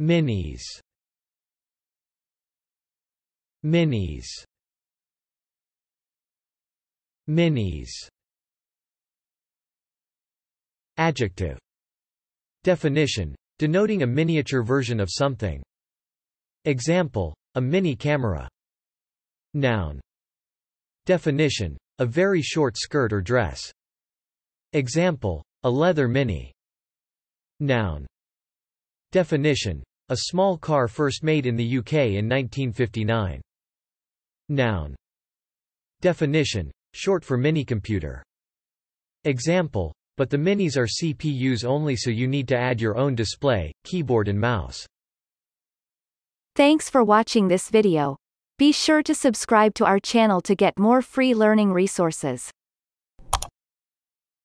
Minis Minis Minis Adjective Definition denoting a miniature version of something. Example, a mini camera. Noun. Definition, a very short skirt or dress. Example, a leather mini. Noun. Definition, a small car first made in the UK in 1959. Noun. Definition. Short for minicomputer. Example. But the minis are CPUs only so you need to add your own display, keyboard and mouse. Thanks for watching this video. Be sure to subscribe to our channel to get more free learning resources.